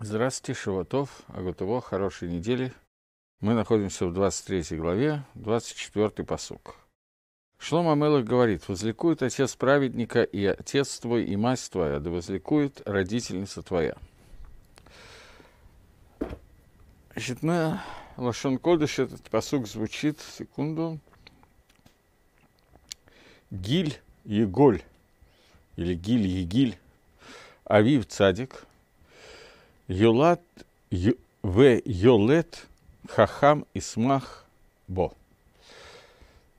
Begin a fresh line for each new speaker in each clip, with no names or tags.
Здравствуйте, Шивотов, Агутово, хорошей недели. Мы находимся в 23 главе, 24 посук. Шлом Амелах говорит, «Возликует отец праведника, и отец твой, и мать твоя, да возликует родительница твоя». Значит, на Лашон Кодыш этот посук звучит, секунду, «Гиль Еголь» или «Гиль Егиль», «Авив Цадик», Юлат, в Йолет Хахам Исмах Бо.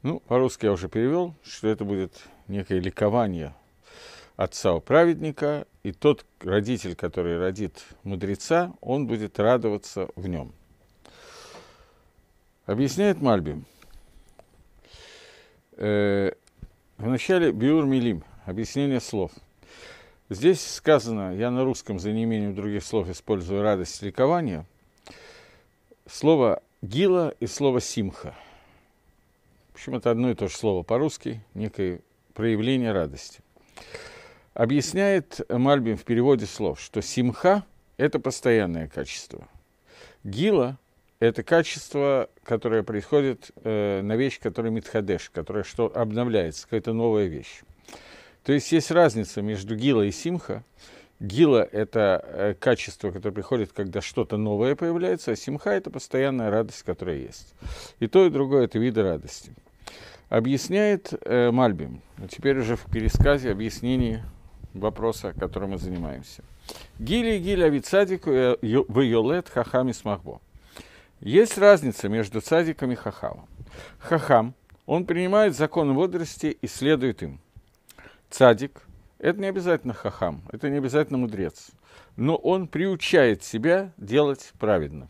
Ну, по-русски я уже перевел, что это будет некое ликование отца у праведника, и тот родитель, который родит мудреца, он будет радоваться в нем. Объясняет Мальбим. Э, вначале Биур Милим, объяснение слов – Здесь сказано, я на русском за неимением других слов использую радость ликования, слово «гила» и слово «симха». В общем, это одно и то же слово по-русски, некое проявление радости. Объясняет Мальбим в переводе слов, что симха – это постоянное качество. Гила – это качество, которое происходит э, на вещь, которая митхадеш, которая что обновляется, какая-то новая вещь. То есть есть разница между гила и симха. Гила – это э, качество, которое приходит, когда что-то новое появляется, а симха – это постоянная радость, которая есть. И то, и другое – это виды радости. Объясняет э, Мальбим, теперь уже в пересказе объяснений вопроса, которым мы занимаемся. Гили и гиля вицадику э, в йолет хахами смахбо. Есть разница между цадиком и хахамом. Хахам, он принимает законы мудрости и следует им – цадик, это не обязательно хахам, это не обязательно мудрец, но он приучает себя делать праведно.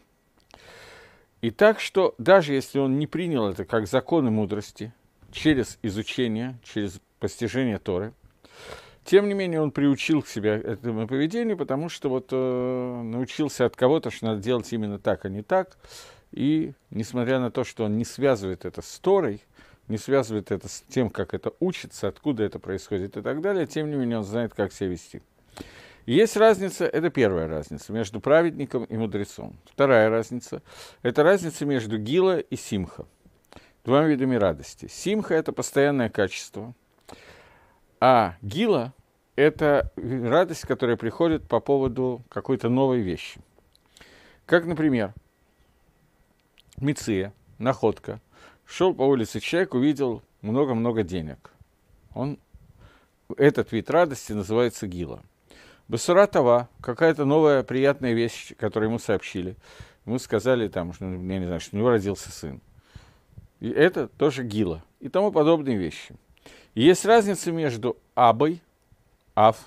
И так, что даже если он не принял это как законы мудрости, через изучение, через постижение Торы, тем не менее он приучил к себе этому поведению, потому что вот э, научился от кого-то, что надо делать именно так, а не так. И несмотря на то, что он не связывает это с Торой, не связывает это с тем, как это учится, откуда это происходит и так далее, тем не менее он знает, как себя вести. Есть разница, это первая разница, между праведником и мудрецом. Вторая разница – это разница между гила и симха, двумя видами радости. Симха – это постоянное качество, а гила – это радость, которая приходит по поводу какой-то новой вещи. Как, например, миция, находка – Шел по улице человек, увидел много-много денег. Он, этот вид радости называется гила. Басуратова, какая-то новая приятная вещь, которую ему сообщили. Ему сказали, там, что, я не знаю, что у него родился сын. И это тоже гила и тому подобные вещи. И есть разница между абой, ав,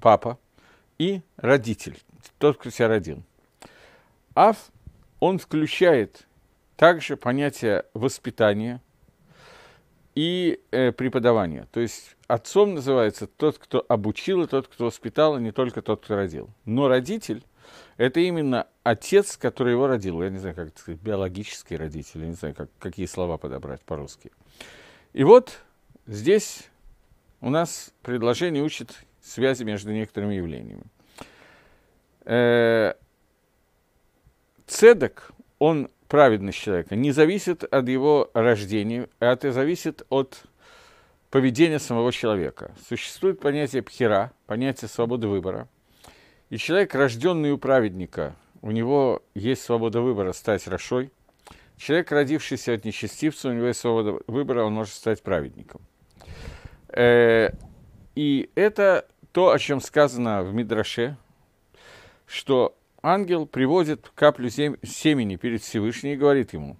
папа, и родитель, тот, кто тебя родил. Ав, он включает также понятие воспитания и э, преподавания. То есть отцом называется тот, кто обучил, и тот, кто воспитал, а не только тот, кто родил. Но родитель – это именно отец, который его родил. Я не знаю, как это сказать, биологический родитель, я не знаю, как, какие слова подобрать по-русски. И вот здесь у нас предложение учит связи между некоторыми явлениями. Э, цедок, он праведность человека не зависит от его рождения, а это зависит от поведения самого человека. Существует понятие пхера, понятие свободы выбора. И человек, рожденный у праведника, у него есть свобода выбора стать Рашой. Человек, родившийся от нечестивца, у него есть свобода выбора, он может стать праведником. Э, и это то, о чем сказано в Мидраше, что ангел приводит каплю семени перед Всевышним и говорит ему,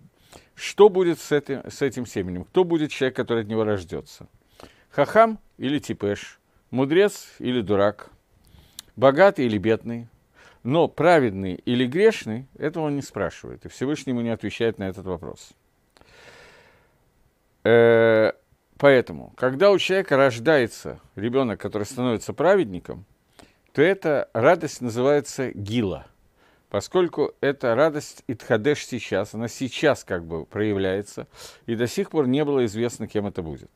что будет с этим, с этим семенем, кто будет человек, который от него рождется. Хахам или типеш, мудрец или дурак, богатый или бедный, но праведный или грешный, этого он не спрашивает, и Всевышний ему не отвечает на этот вопрос. Э, поэтому, когда у человека рождается ребенок, который становится праведником, то эта радость называется гила – поскольку эта радость Итхадеш сейчас, она сейчас как бы проявляется, и до сих пор не было известно, кем это будет.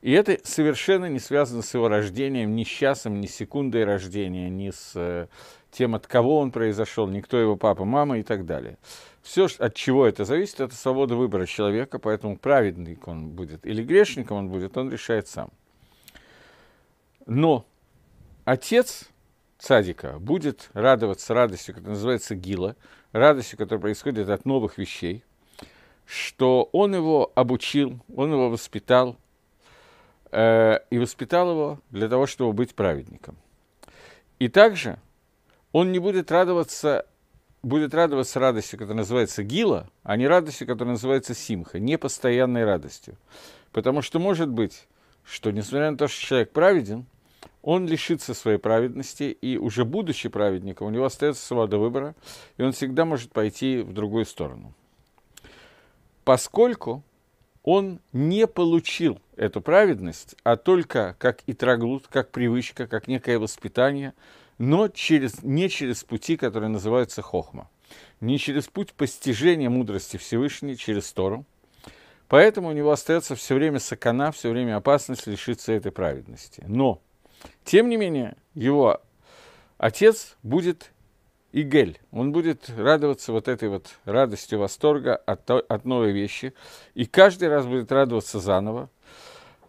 И это совершенно не связано с его рождением, ни с часом, ни с секундой рождения, ни с э, тем, от кого он произошел, никто его папа, мама и так далее. Все, от чего это зависит, это свобода выбора человека, поэтому праведник он будет или грешником он будет, он решает сам. Но отец цадика будет радоваться радостью, которая называется гила, радостью, которая происходит от новых вещей, что он его обучил, он его воспитал, э, и воспитал его для того, чтобы быть праведником. И также он не будет радоваться, будет радоваться радостью, которая называется гила, а не радостью, которая называется симха, непостоянной радостью. Потому что может быть, что несмотря на то, что человек праведен, он лишится своей праведности, и уже будучи праведником, у него остается свобода выбора, и он всегда может пойти в другую сторону. Поскольку он не получил эту праведность, а только как итроглут, как привычка, как некое воспитание, но через, не через пути, которые называются хохма, не через путь постижения мудрости Всевышней, через Тору. Поэтому у него остается все время сакана, все время опасность лишиться этой праведности. Но тем не менее, его отец будет Игель. Он будет радоваться вот этой вот радостью восторга от, от новой вещи. И каждый раз будет радоваться заново.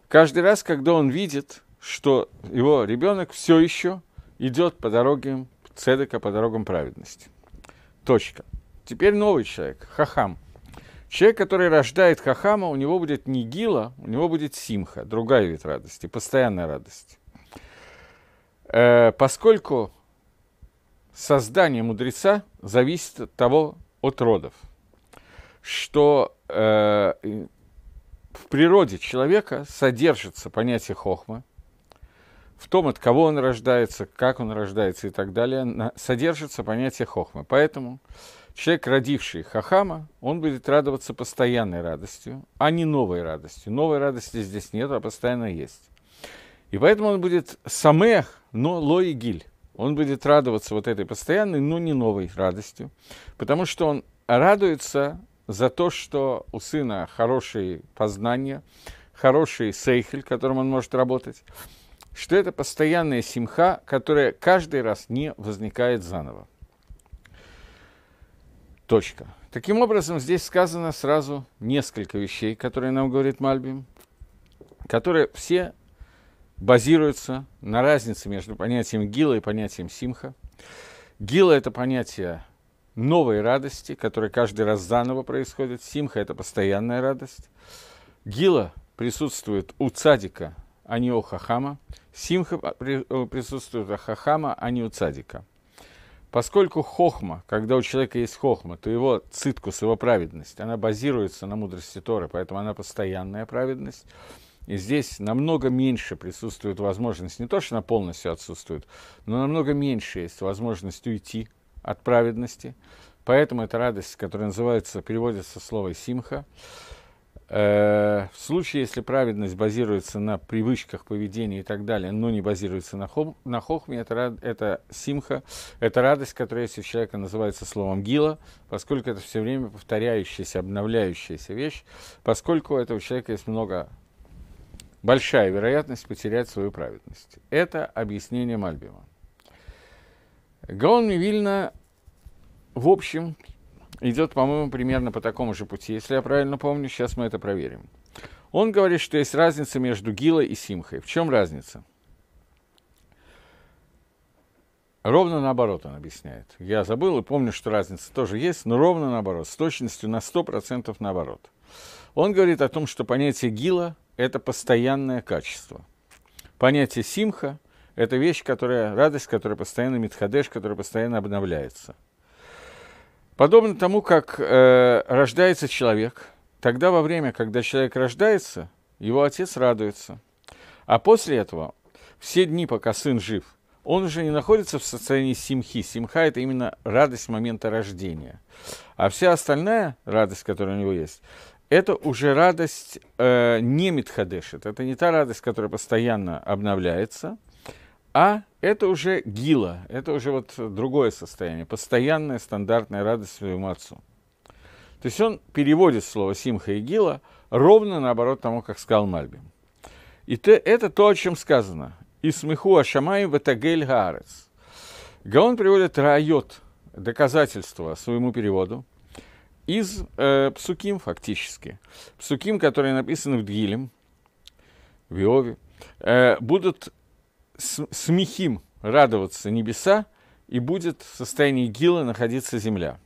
Каждый раз, когда он видит, что его ребенок все еще идет по дорогам цедека, по дорогам праведности. Точка. Теперь новый человек, хахам. Человек, который рождает хахама, у него будет не гила, у него будет симха, другая вид радости, постоянная радость. Э, поскольку создание мудреца зависит от того, от родов, что э, в природе человека содержится понятие хохма, в том, от кого он рождается, как он рождается и так далее, на, содержится понятие хохма. Поэтому человек, родивший хахама, он будет радоваться постоянной радостью, а не новой радостью. Новой радости здесь нет, а постоянно есть. И поэтому он будет самех, но Лои Гиль. Он будет радоваться вот этой постоянной, но не новой радостью, потому что он радуется за то, что у сына хорошие познания, хороший сейхель, которым он может работать, что это постоянная симха, которая каждый раз не возникает заново. Точка. Таким образом, здесь сказано сразу несколько вещей, которые нам говорит Мальбим, которые все базируется на разнице между понятием гила и понятием симха. Гила – это понятие новой радости, которая каждый раз заново происходит. Симха – это постоянная радость. Гила присутствует у цадика, а не у хахама. Симха э, присутствует у хахама, а не у цадика. Поскольку хохма, когда у человека есть хохма, то его циткус, его праведность, она базируется на мудрости Торы, поэтому она постоянная праведность – и здесь намного меньше присутствует возможность, не то, что она полностью отсутствует, но намного меньше есть возможность уйти от праведности. Поэтому эта радость, которая называется, переводится слово «симха», э, в случае, если праведность базируется на привычках, поведении и так далее, но не базируется на, хом, на хохме, это, это симха, это радость, которая есть у человека, называется словом гила, поскольку это все время повторяющаяся, обновляющаяся вещь, поскольку у этого человека есть много большая вероятность потерять свою праведность. Это объяснение Мальбима. Гаон Мивильна, в общем, идет, по-моему, примерно по такому же пути, если я правильно помню, сейчас мы это проверим. Он говорит, что есть разница между Гилой и Симхой. В чем разница? Ровно наоборот он объясняет. Я забыл и помню, что разница тоже есть, но ровно наоборот, с точностью на 100% наоборот. наоборот. Он говорит о том, что понятие гила – это постоянное качество. Понятие симха – это вещь, которая, радость, которая постоянно митхадеш, которая постоянно обновляется. Подобно тому, как э, рождается человек, тогда во время, когда человек рождается, его отец радуется. А после этого, все дни, пока сын жив, он уже не находится в состоянии симхи. Симха – это именно радость момента рождения. А вся остальная радость, которая у него есть, это уже радость э, не Митхадешит, это не та радость, которая постоянно обновляется, а это уже гила, это уже вот другое состояние, постоянная стандартная радость своему отцу. То есть он переводит слово симха и гила ровно наоборот тому, как сказал Мальбим. И те, это то, о чем сказано. И смеху ашамай ватагель гаарец. Гаон приводит райот, доказательство своему переводу – из э, псуким фактически. Псуким, которые написаны в Дгилем, в Иове, э, будут с, смехим радоваться небеса, и будет в состоянии Гила находиться земля.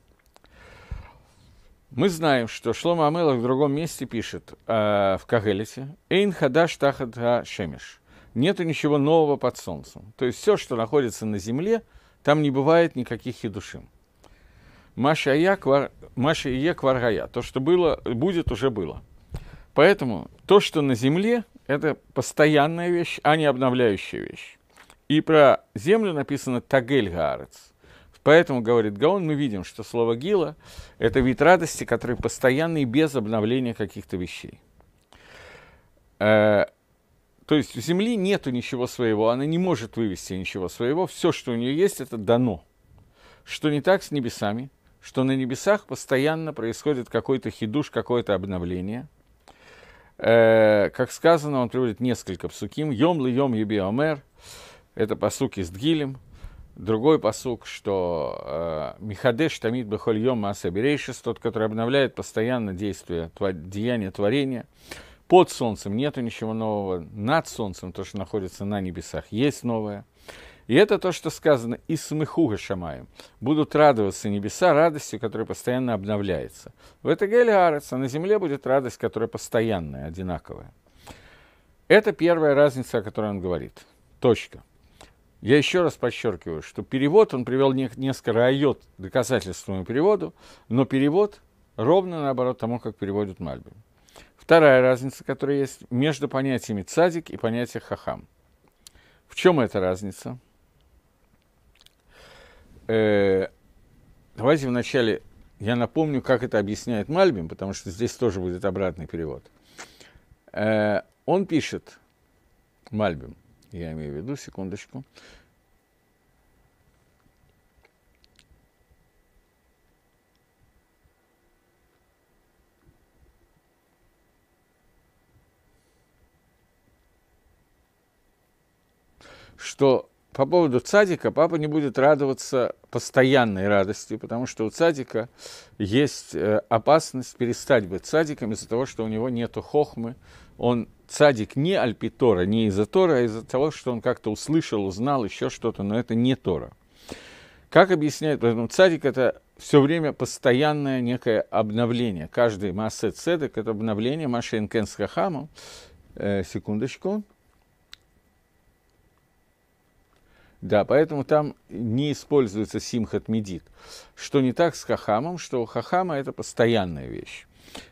Мы знаем, что Шлома Амелах в другом месте пишет э, в Кагелите «Эйн хадаш тахад ха шемиш» Нету ничего нового под солнцем. То есть все, что находится на земле, там не бывает никаких хидушим. Машая квар, Машие кваргая. То, что было, будет, уже было. Поэтому то, что на земле, это постоянная вещь, а не обновляющая вещь. И про землю написано «тагель гаарец». Поэтому, говорит Гаон, мы видим, что слово «гила» — это вид радости, который постоянный, без обновления каких-то вещей. Э, то есть у земли нету ничего своего, она не может вывести ничего своего, все, что у нее есть, это дано. Что не так с небесами — что на небесах постоянно происходит какой-то хидуш, какое-то обновление. Э, как сказано, он приводит несколько псуким. Йом ли йом еби омер. Это посук из Дгилем. Другой посук, что э, Михадеш Тамид Бехоль Йом Маасаберейшис, тот, который обновляет постоянно действия, твор, деяния творения. Под солнцем нету ничего нового, над солнцем, то, что находится на небесах, есть новое – и это то, что сказано «И смехуга шамаем». Будут радоваться небеса радостью, которая постоянно обновляется. В это Геле Арец, на земле будет радость, которая постоянная, одинаковая. Это первая разница, о которой он говорит. Точка. Я еще раз подчеркиваю, что перевод, он привел несколько райот доказательственному переводу, но перевод ровно наоборот тому, как переводят Мальбим. Вторая разница, которая есть между понятиями цадик и понятием хахам. В чем эта разница? Э, давайте вначале я напомню, как это объясняет Мальбим, потому что здесь тоже будет обратный перевод. Э, он пишет, Мальбим, я имею в виду, секундочку, что по поводу цадика папа не будет радоваться постоянной радости, потому что у цадика есть э, опасность перестать быть цадиком из-за того, что у него нету хохмы. Он цадик не альпитора, не из-за Тора, а из-за того, что он как-то услышал, узнал еще что-то, но это не Тора. Как объясняет, поэтому цадик это все время постоянное некое обновление. Каждый массе цедек это обновление Машин Кенсхахама. Э, секундочку. Да, поэтому там не используется симхат медит. Что не так с хахамом, что хахама это постоянная вещь.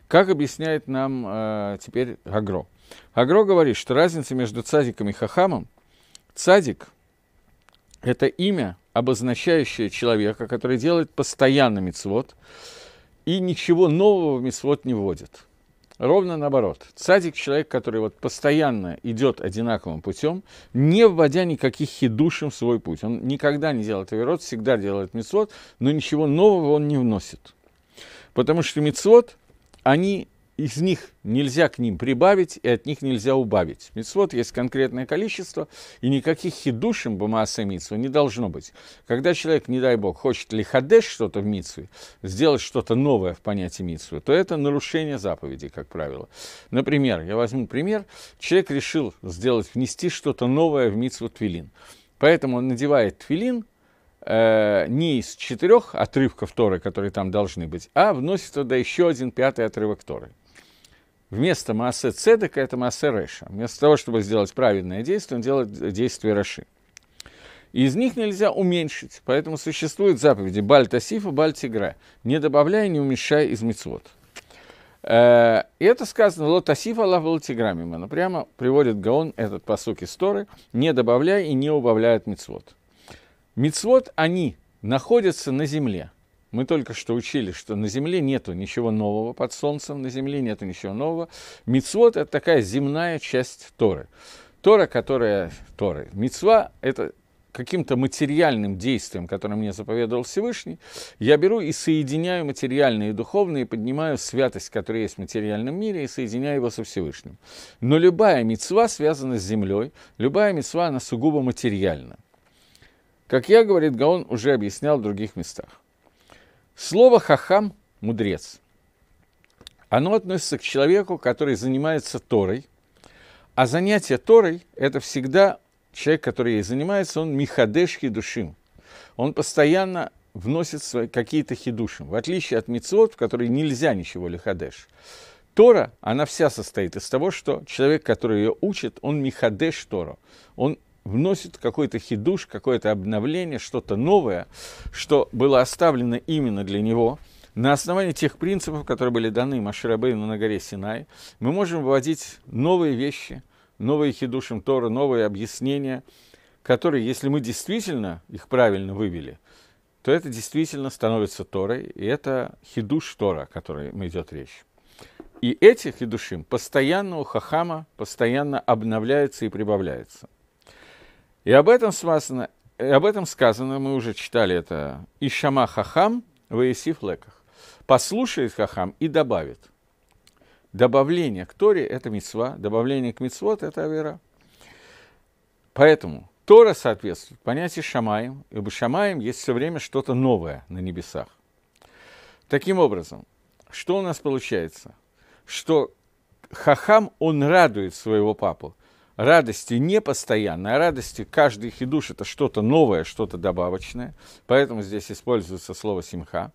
Как объясняет нам э, теперь Агро? Агро говорит, что разница между цадиком и хахамом, цадик – это имя, обозначающее человека, который делает постоянный мицвод и ничего нового в мицвод не вводит. Ровно наоборот. Цадик – человек, который вот постоянно идет одинаковым путем, не вводя никаких хидушим в свой путь. Он никогда не делает авирот, всегда делает мицвод, но ничего нового он не вносит. Потому что мицвод, они из них нельзя к ним прибавить и от них нельзя убавить. Мицвод есть конкретное количество, и никаких хидушим бамааса митсу не должно быть. Когда человек, не дай бог, хочет ли хадеш что-то в митсве, сделать что-то новое в понятии митсвы, то это нарушение заповеди, как правило. Например, я возьму пример, человек решил сделать, внести что-то новое в митсву твилин. Поэтому он надевает твилин, э, не из четырех отрывков Торы, которые там должны быть, а вносит туда еще один пятый отрывок Торы. Вместо массы цедека это масса реша. Вместо того, чтобы сделать правильное действие, он делает действие раши. из них нельзя уменьшить, поэтому существуют заповеди Бальтасифа, Бальтигра, Не добавляй, не уменьшай из мицвод. Э, и это сказано в Лотасифа Аллах Тиграмимана. Прямо приводит Гаон этот посук из Торы. Не добавляй и не убавляй от мицвод. Мицвод, они находятся на земле. Мы только что учили, что на земле нету ничего нового под солнцем, на земле нету ничего нового. Мицвод – это такая земная часть Торы. Тора, которая Торы. Мицва – это каким-то материальным действием, которое мне заповедовал Всевышний, я беру и соединяю материальное и духовное, и поднимаю святость, которая есть в материальном мире, и соединяю его со Всевышним. Но любая мецва связана с землей, любая мецва, она сугубо материальна. Как я, говорит Гаон, уже объяснял в других местах. Слово «хахам» – «мудрец». Оно относится к человеку, который занимается Торой, а занятие Торой – это всегда человек, который ей занимается, он михадешки душим. Он постоянно вносит какие-то хидушим, в отличие от мицвод, в которой нельзя ничего лихадеш. Тора, она вся состоит из того, что человек, который ее учит, он михадеш Тору, он вносит какой-то хидуш, какое-то обновление, что-то новое, что было оставлено именно для него. На основании тех принципов, которые были даны Маширабейну на горе Синай, мы можем вводить новые вещи, новые хидушим Тора, новые объяснения, которые, если мы действительно их правильно вывели, то это действительно становится Торой, и это хидуш Тора, о котором идет речь. И эти хидушим постоянно у Хахама постоянно обновляются и прибавляются – и об этом, сказано, и об этом сказано, мы уже читали это, «Ишама хахам воесиф леках». «Послушает хахам и добавит». Добавление к Торе – это мецва, добавление к мецвот – это авера. Поэтому Тора соответствует понятию шамаем, ибо шамаем есть все время что-то новое на небесах. Таким образом, что у нас получается? Что Хахам, он радует своего папу радости не постоянной, а радостью каждой хидуш это что-то новое, что-то добавочное. Поэтому здесь используется слово симха.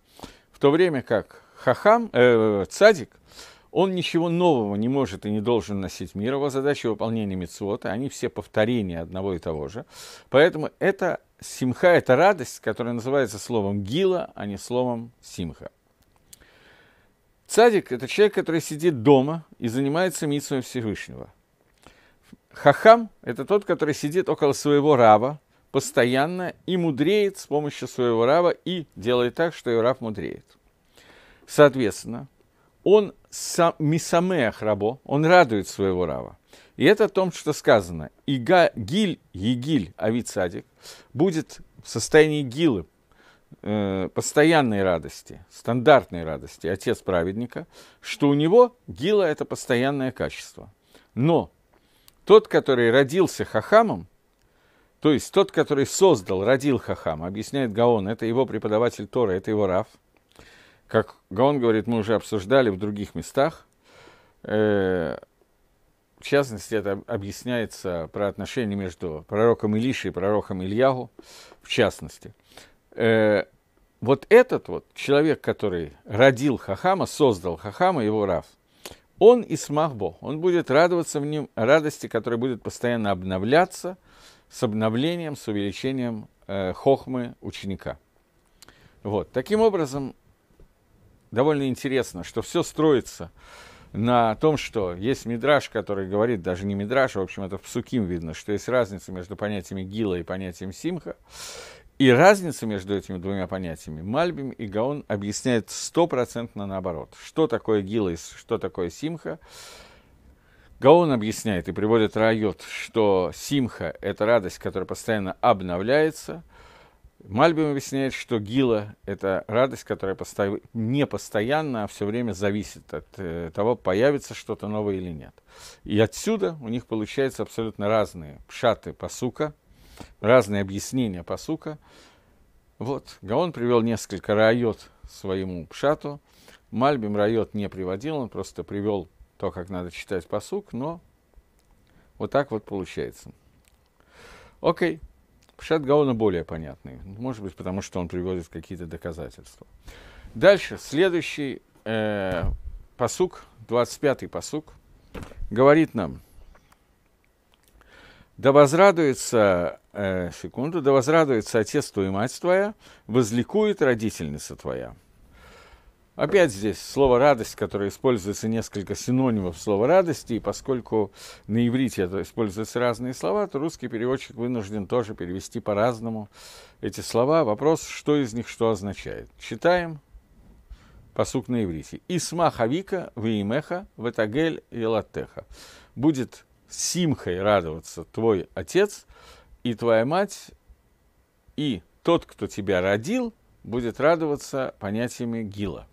В то время как хахам, э, цадик, он ничего нового не может и не должен носить мир. Его задача выполнения мецвота, они все повторения одного и того же. Поэтому это симха, это радость, которая называется словом гила, а не словом симха. Цадик – это человек, который сидит дома и занимается митцвой Всевышнего. Хахам – это тот, который сидит около своего раба постоянно и мудреет с помощью своего раба и делает так, что его раб мудреет. Соответственно, он сам, мисамеах рабо, он радует своего раба. И это о том, что сказано. Ига, гиль, егиль, авицадик, будет в состоянии гилы, э, постоянной радости, стандартной радости, отец праведника, что у него гила – это постоянное качество. Но тот, который родился хахамом, то есть тот, который создал, родил хахам, объясняет Гаон, это его преподаватель Тора, это его Рав. Как Гаон говорит, мы уже обсуждали в других местах. Э, в частности, это объясняется про отношения между пророком Илишей и пророком Ильягу, в частности. Э, вот этот вот человек, который родил Хахама, создал Хахама, его Рав, он и смахбо, он будет радоваться в нем радости, которая будет постоянно обновляться с обновлением, с увеличением э, хохмы ученика. Вот. Таким образом, довольно интересно, что все строится на том, что есть мидраж, который говорит, даже не мидраж, а, в общем, это в псуким видно, что есть разница между понятиями гила и понятием симха. И разница между этими двумя понятиями Мальбим и Гаон объясняет стопроцентно наоборот. Что такое гила и что такое симха? Гаон объясняет и приводит райот, что симха – это радость, которая постоянно обновляется. Мальбим объясняет, что гила – это радость, которая посто... не постоянно, а все время зависит от э, того, появится что-то новое или нет. И отсюда у них получаются абсолютно разные пшаты посука разные объяснения посука. Вот, Гаон привел несколько райот своему пшату. Мальбим райот не приводил, он просто привел то, как надо читать посук, но вот так вот получается. Окей. Пшат Гаона более понятный. Может быть, потому что он приводит какие-то доказательства. Дальше, следующий э, посук, 25-й посук, говорит нам – да возрадуется, э, секунду, да возрадуется отец твой и мать твоя, возликует родительница твоя. Опять здесь слово «радость», которое используется несколько синонимов слова «радости», и поскольку на иврите это используются разные слова, то русский переводчик вынужден тоже перевести по-разному эти слова. Вопрос, что из них что означает. Читаем посук на иврите. «Исма хавика виимеха ватагель елатеха». Будет симхой радоваться твой отец и твоя мать, и тот, кто тебя родил, будет радоваться понятиями гила.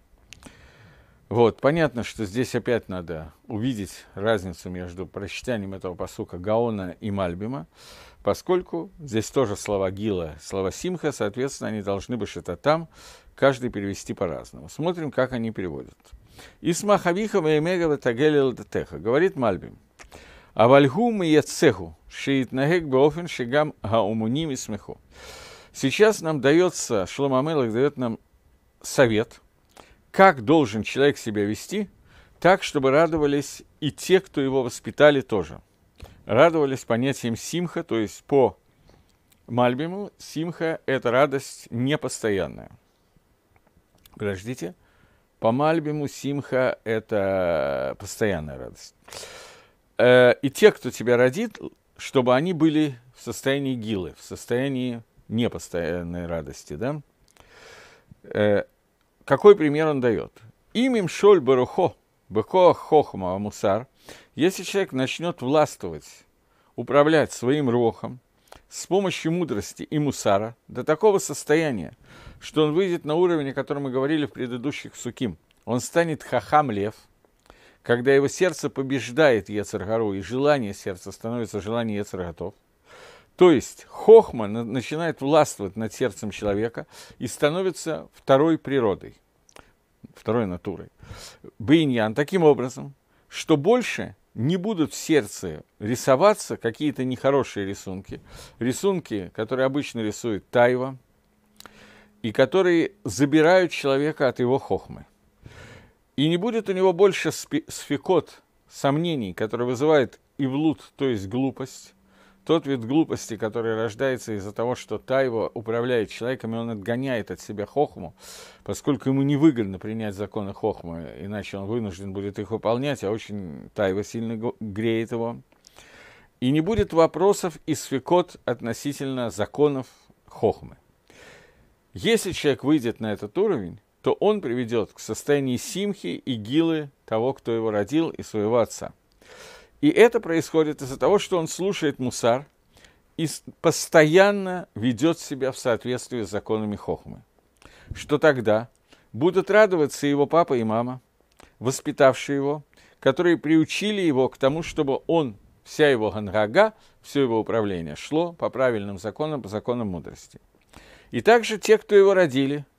Вот, понятно, что здесь опять надо увидеть разницу между прочтением этого посука Гаона и Мальбима, поскольку здесь тоже слова Гила, слова Симха, соответственно, они должны быть это там, каждый перевести по-разному. Смотрим, как они переводят. Исмахавиха ваемегава тагелил Говорит Мальбим – Авальгу миецеху, шиитнагек беофен шигам гаумуним и смеху. Сейчас нам дается, Шломамелах дает нам совет, как должен человек себя вести, так, чтобы радовались и те, кто его воспитали тоже. Радовались понятием симха, то есть по Мальбиму симха – это радость непостоянная. Подождите. По Мальбиму симха – это постоянная радость э, и те, кто тебя родит, чтобы они были в состоянии гилы, в состоянии непостоянной радости, да? Э, какой пример он дает? Имим шоль барухо, быко хохма мусар. Если человек начнет властвовать, управлять своим рохом с помощью мудрости и мусара до такого состояния, что он выйдет на уровень, о котором мы говорили в предыдущих суким, он станет хахам лев – когда его сердце побеждает Ецаргару, и желание сердца становится желанием Ецарготов. То есть хохма начинает властвовать над сердцем человека и становится второй природой, второй натурой. Бейньян таким образом, что больше не будут в сердце рисоваться какие-то нехорошие рисунки, рисунки, которые обычно рисует Тайва, и которые забирают человека от его хохмы. И не будет у него больше сфикот, сомнений, которые вызывает ивлут, то есть глупость, тот вид глупости, который рождается из-за того, что та его управляет человеком, и он отгоняет от себя хохму, поскольку ему невыгодно принять законы хохмы, иначе он вынужден будет их выполнять, а очень тайва сильно греет его. И не будет вопросов и свекот относительно законов хохмы. Если человек выйдет на этот уровень, то он приведет к состоянию симхи и гилы того, кто его родил, и своего отца. И это происходит из-за того, что он слушает мусар и постоянно ведет себя в соответствии с законами Хохмы. Что тогда будут радоваться его папа и мама, воспитавшие его, которые приучили его к тому, чтобы он, вся его ганрага, все его управление шло по правильным законам, по законам мудрости. И также те, кто его родили –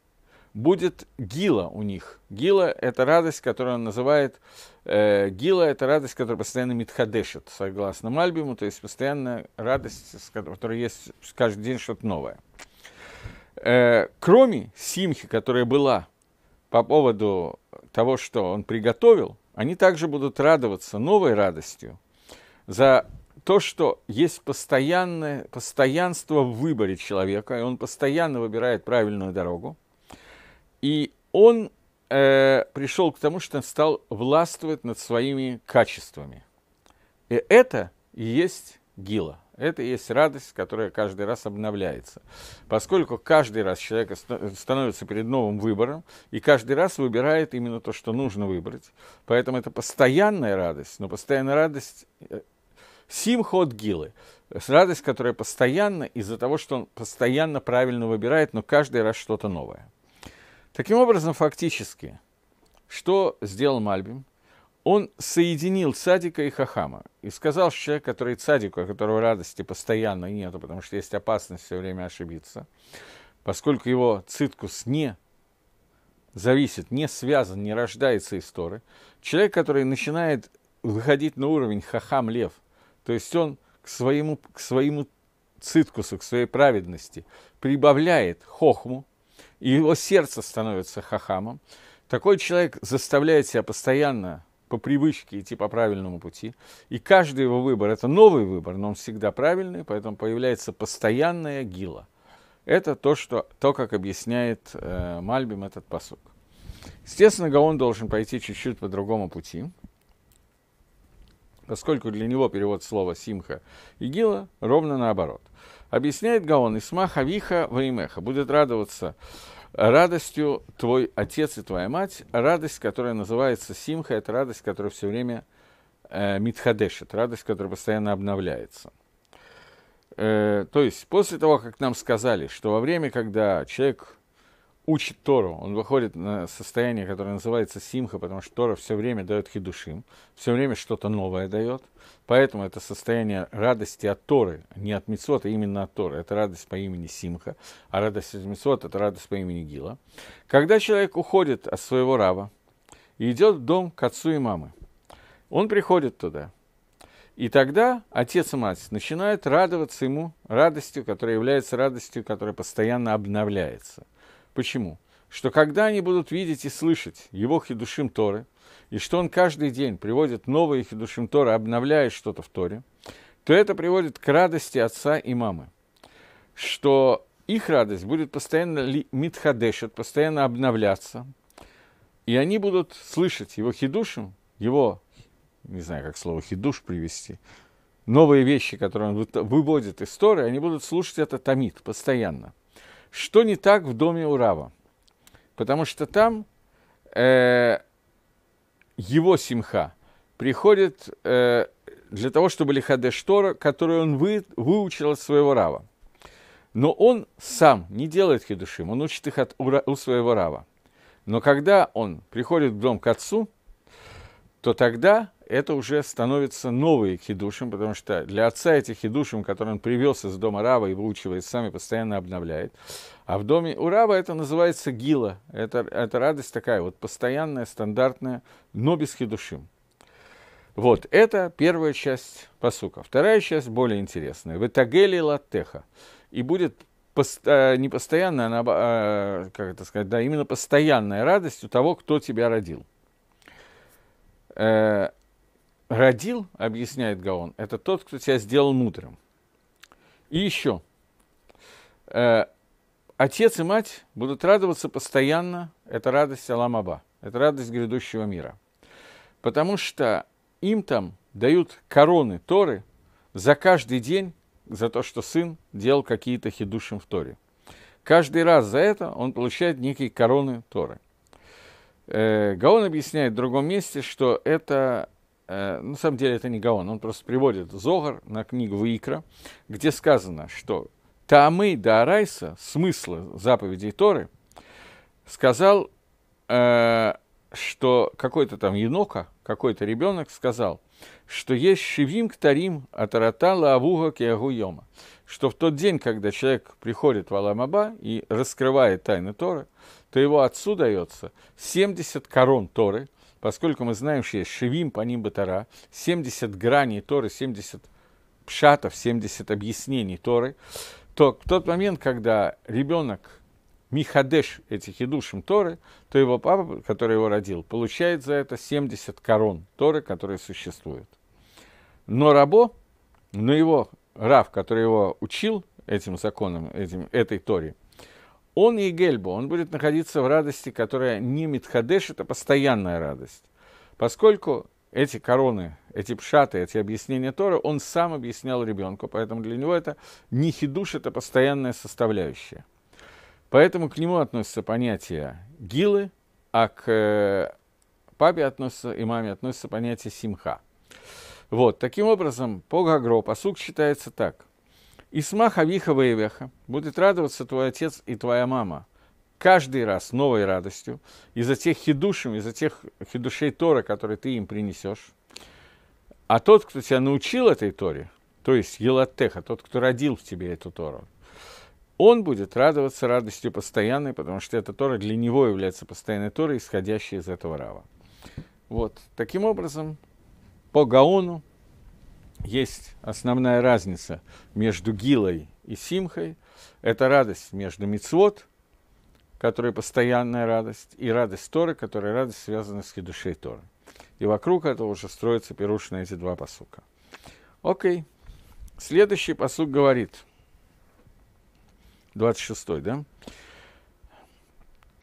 будет гила у них. Гила – это радость, которую он называет... Э, гила – это радость, которая постоянно митхадешит, согласно Мальбиму, то есть постоянно радость, с которой есть каждый день что-то новое. Э, кроме симхи, которая была по поводу того, что он приготовил, они также будут радоваться новой радостью за то, что есть постоянное, постоянство в выборе человека, и он постоянно выбирает правильную дорогу – и он э, пришел к тому, что стал властвовать над своими качествами. И это и есть гила. Это и есть радость, которая каждый раз обновляется. Поскольку каждый раз человек становится перед новым выбором, и каждый раз выбирает именно то, что нужно выбрать. Поэтому это постоянная радость, но постоянная радость э, симхот гилы. Радость, которая постоянно из-за того, что он постоянно правильно выбирает, но каждый раз что-то новое. Таким образом, фактически, что сделал Мальбим? Он соединил цадика и хахама и сказал, что человек, который цадику, у которого радости постоянно нету, потому что есть опасность все время ошибиться, поскольку его циткус не зависит, не связан, не рождается из Торы, человек, который начинает выходить на уровень хахам-лев, то есть он к своему, к своему циткусу, к своей праведности прибавляет хохму, и его сердце становится хахамом. Такой человек заставляет себя постоянно по привычке идти по правильному пути. И каждый его выбор – это новый выбор, но он всегда правильный, поэтому появляется постоянная гила. Это то, что, то как объясняет э, Мальбим этот посок. Естественно, Гаон должен пойти чуть-чуть по другому пути, поскольку для него перевод слова «симха» и «гила» ровно наоборот – Объясняет Гаон, Исма Хавиха Ваимеха, будет радоваться радостью твой отец и твоя мать, радость, которая называется симха, это радость, которая все время э, митхадешит, радость, которая постоянно обновляется. Э, то есть после того, как нам сказали, что во время, когда человек учит Тору, он выходит на состояние, которое называется симха, потому что Тора все время дает хидушим, все время что-то новое дает – Поэтому это состояние радости от Торы, не от Мицота, а именно от Торы. Это радость по имени Симха, а радость от Мицота – это радость по имени Гила. Когда человек уходит от своего раба и идет в дом к отцу и мамы, он приходит туда. И тогда отец и мать начинают радоваться ему радостью, которая является радостью, которая постоянно обновляется. Почему? Что когда они будут видеть и слышать его хидушим Торы – и что он каждый день приводит новые хидушим Тора, обновляет что-то в Торе, то это приводит к радости отца и мамы, что их радость будет постоянно митхадешет, постоянно обновляться, и они будут слышать его хидушем, его, не знаю, как слово хидуш привести, новые вещи, которые он выводит из Торы, они будут слушать это томит постоянно. Что не так в доме Урава? Потому что там э, его симха приходит э, для того, чтобы лихадештора, Тора, которую он вы, выучил от своего рава. Но он сам не делает хидушим, он учит их от, у своего рава. Но когда он приходит в дом к отцу, то тогда это уже становится новые хидушим, потому что для отца эти хидушим, которые он привез из дома Рава и выучивает сами, постоянно обновляет. А в доме у Рава это называется гила. Это, это радость такая вот постоянная, стандартная, но без хидушим. Вот, это первая часть посука. Вторая часть более интересная. Ветагели латеха. И будет пост- э, не постоянная, она, а э, как это сказать, да, именно постоянная радость у того, кто тебя родил э, Родил, объясняет Гаон, это тот, кто тебя сделал мудрым. И еще. Э, отец и мать будут радоваться постоянно. Это радость Аламаба. Это радость грядущего мира. Потому что им там дают короны Торы за каждый день, за то, что сын делал какие-то хидушим в Торе. Каждый раз за это он получает некие короны Торы. Э, Гаон объясняет в другом месте, что это э, на самом деле это не Гаон, он просто приводит Зогар на книгу Икра, где сказано, что Таамы да Арайса, смысла заповедей Торы, сказал, э, что какой-то там Енока, какой-то ребенок сказал, что есть Шивим Ктарим Атарата Лаавуга Киагу Йома, что в тот день, когда человек приходит в Аламаба и раскрывает тайны Торы, то его отцу дается 70 корон Торы, поскольку мы знаем, что есть шевим по ним Батара, 70 граней Торы, 70 пшатов, 70 объяснений Торы, то в тот момент, когда ребенок Михадеш эти хидушим Торы, то его папа, который его родил, получает за это 70 корон Торы, которые существуют. Но Рабо, но его Рав, который его учил этим законом, этим, этой Торе, он и Гельбо, он будет находиться в радости, которая не Митхадеш, это постоянная радость. Поскольку эти короны, эти пшаты, эти объяснения Тора, он сам объяснял ребенку, поэтому для него это не хидуш, это постоянная составляющая. Поэтому к нему относятся понятия гилы, а к э, папе относятся и маме относятся понятие симха. Вот, таким образом, по Гагро посук считается так – Исмах Авиха Ваевеха, будет радоваться твой отец и твоя мама. Каждый раз новой радостью, из-за тех хидушем, из-за тех хидушей Тора, которые ты им принесешь. А тот, кто тебя научил этой Торе, то есть Елатеха, тот, кто родил в тебе эту Тору, он будет радоваться радостью постоянной, потому что эта Тора для него является постоянной Торой, исходящей из этого Рава. Вот, таким образом, по Гаону есть основная разница между Гилой и Симхой. Это радость между Мицвод, которая постоянная радость, и радость Торы, которая радость связана с Хидушей Торы. И вокруг этого уже строится пируш на эти два посука. Окей. Следующий посук говорит. 26 да?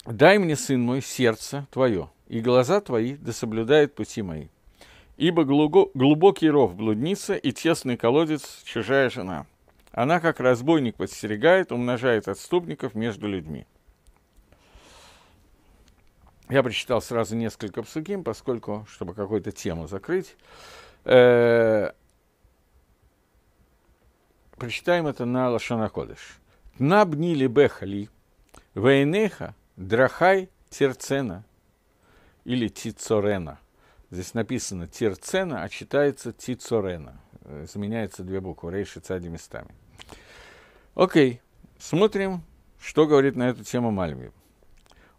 «Дай мне, сын мой, сердце твое, и глаза твои да соблюдают пути мои». Ибо глубокий ров блудница и тесный колодец чужая жена. Она, как разбойник, подстерегает, умножает отступников между людьми. Я прочитал сразу несколько псуким, поскольку, чтобы какую-то тему закрыть. Э, прочитаем это на Лошанакодыш. Набни бехали, вейнеха драхай терцена или тицорена – Здесь написано Тирцена, а читается Тицорена. Э, Заменяются две буквы, рейши цади местами. Окей, смотрим, что говорит на эту тему Мальви.